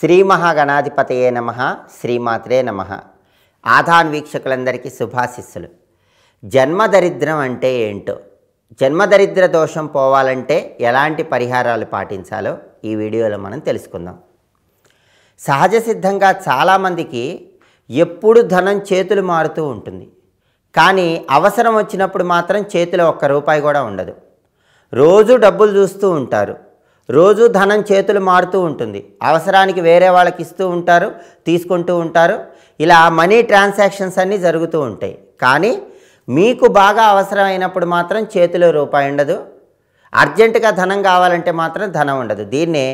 శ్రీ మహాగణాధిపతయే నమ శ్రీమాత్రే నమ ఆధాన్ వీక్షకులందరికీ శుభాశిస్సులు జన్మదరిద్రం అంటే ఏంటో జన్మదరిద్ర దోషం పోవాలంటే ఎలాంటి పరిహారాలు పాటించాలో ఈ వీడియోలో మనం తెలుసుకుందాం సహజ సిద్ధంగా చాలామందికి ఎప్పుడు ధనం చేతులు మారుతూ ఉంటుంది కానీ అవసరం వచ్చినప్పుడు మాత్రం చేతిలో ఒక్క రూపాయి కూడా ఉండదు రోజు డబ్బులు చూస్తూ ఉంటారు రోజు ధనం చేతులు మారుతూ ఉంటుంది అవసరానికి వేరే వాళ్ళకి ఇస్తూ ఉంటారు తీసుకుంటూ ఉంటారు ఇలా మనీ ట్రాన్సాక్షన్స్ అన్నీ జరుగుతూ ఉంటాయి కానీ మీకు బాగా అవసరమైనప్పుడు మాత్రం చేతిలో రూపాయి ఉండదు అర్జెంటుగా ధనం కావాలంటే మాత్రం ధనం ఉండదు దీన్నే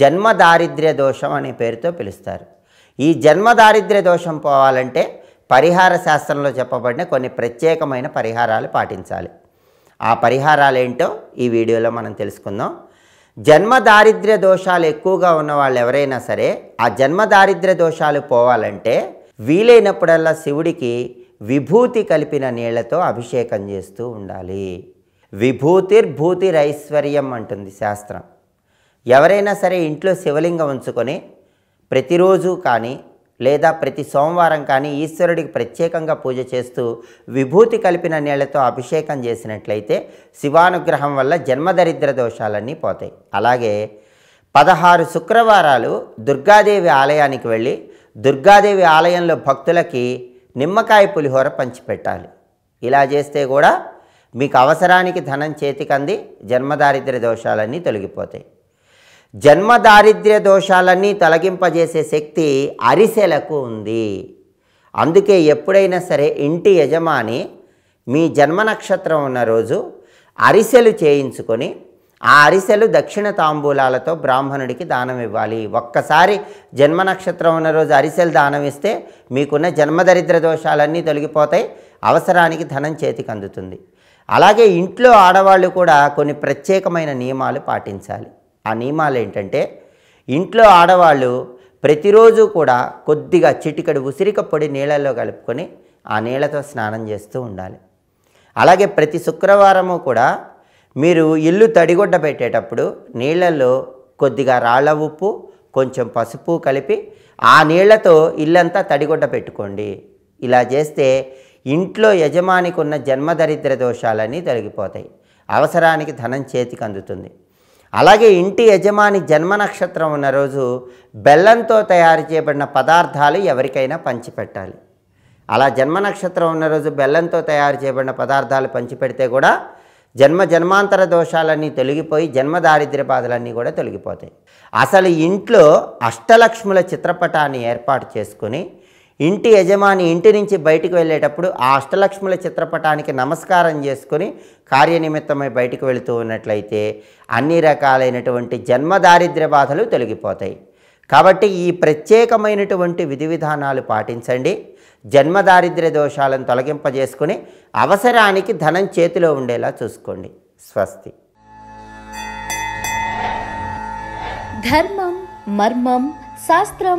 జన్మ దారిద్ర్య దోషం అనే పేరుతో పిలుస్తారు ఈ జన్మ దారిద్ర్య దోషం పోవాలంటే పరిహార శాస్త్రంలో చెప్పబడిన కొన్ని ప్రత్యేకమైన పరిహారాలు పాటించాలి ఆ పరిహారాలు ఏంటో ఈ వీడియోలో మనం తెలుసుకుందాం జన్మ దారిద్ర్య దోషాలు ఎక్కువగా ఉన్న వాళ్ళు ఎవరైనా సరే ఆ జన్మ దారిద్ర్య దోషాలు పోవాలంటే వీలైనప్పుడల్లా శివుడికి విభూతి కలిపిన నీళ్లతో అభిషేకం చేస్తూ ఉండాలి విభూతిర్భూతిరైశ్వర్యం అంటుంది శాస్త్రం ఎవరైనా సరే ఇంట్లో శివలింగం ఉంచుకొని ప్రతిరోజు కానీ లేదా ప్రతి సోమవారం కానీ ఈశ్వరుడికి ప్రత్యేకంగా పూజ చేస్తూ విభూతి కలిపిన నీళ్లతో అభిషేకం చేసినట్లయితే శివానుగ్రహం వల్ల జన్మదరిద్ర దోషాలన్నీ పోతాయి అలాగే పదహారు శుక్రవారాలు దుర్గాదేవి ఆలయానికి వెళ్ళి దుర్గాదేవి ఆలయంలో భక్తులకి నిమ్మకాయ పులిహోర పంచిపెట్టాలి ఇలా చేస్తే కూడా మీకు అవసరానికి ధనం చేతికంది జన్మదారిద్ర దోషాలన్నీ తొలగిపోతాయి జన్మ దారిద్ర్య దోషాలన్నీ తొలగింపజేసే శక్తి అరిసెలకు ఉంది అందుకే ఎప్పుడైనా సరే ఇంటి యజమాని మీ జన్మ నక్షత్రం ఉన్న రోజు అరిసెలు చేయించుకొని ఆ అరిసెలు దక్షిణ తాంబూలాలతో బ్రాహ్మణుడికి దానం ఇవ్వాలి ఒక్కసారి జన్మ నక్షత్రం ఉన్న రోజు అరిసెలు దానం ఇస్తే మీకున్న జన్మదరిద్ర దోషాలన్నీ తొలగిపోతాయి అవసరానికి ధనం చేతికి అందుతుంది అలాగే ఇంట్లో ఆడవాళ్ళు కూడా కొన్ని ప్రత్యేకమైన నియమాలు పాటించాలి ఆ నియమాలు ఏంటంటే ఇంట్లో ఆడవాళ్ళు ప్రతిరోజు కూడా కొద్దిగా చిటికడు ఉసిరిక పొడి నీళ్ళల్లో కలుపుకొని ఆ నీళ్ళతో స్నానం చేస్తూ ఉండాలి అలాగే ప్రతి శుక్రవారము కూడా మీరు ఇల్లు తడిగొడ్డ పెట్టేటప్పుడు నీళ్ళల్లో కొద్దిగా రాళ్ళ ఉప్పు కొంచెం పసుపు కలిపి ఆ నీళ్లతో ఇల్లంతా తడిగొడ్డ పెట్టుకోండి ఇలా చేస్తే ఇంట్లో యజమానికి ఉన్న జన్మదరిద్ర దోషాలన్నీ తొలగిపోతాయి అవసరానికి ధనం చేతికి అందుతుంది అలాగే ఇంటి యజమాని జన్మ నక్షత్రం ఉన్న రోజు బెల్లంతో తయారు చేయబడిన పదార్థాలు ఎవరికైనా పంచిపెట్టాలి అలా జన్మ నక్షత్రం ఉన్న రోజు బెల్లంతో తయారు చేయబడిన పదార్థాలు పంచిపెడితే కూడా జన్మ జన్మాంతర దోషాలన్నీ తొలగిపోయి జన్మ దారిద్ర్య బాధలన్నీ కూడా తొలగిపోతాయి అసలు ఇంట్లో అష్టలక్ష్ముల చిత్రపటాన్ని ఏర్పాటు చేసుకుని ఇంటి యజమాని ఇంటి నుంచి బయటికి వెళ్ళేటప్పుడు ఆ అష్టలక్ష్ముల చిత్రపటానికి నమస్కారం చేసుకుని కార్యనిమిత్తమై బయటికి వెళుతూ ఉన్నట్లయితే అన్ని రకాలైనటువంటి జన్మదారిద్ర్య బాధలు తొలగిపోతాయి కాబట్టి ఈ ప్రత్యేకమైనటువంటి విధి విధానాలు పాటించండి జన్మదారిద్ర్య దోషాలను తొలగింపజేసుకుని అవసరానికి ధనం చేతిలో ఉండేలా చూసుకోండి స్వస్తి ధర్మం మర్మం శాస్త్రం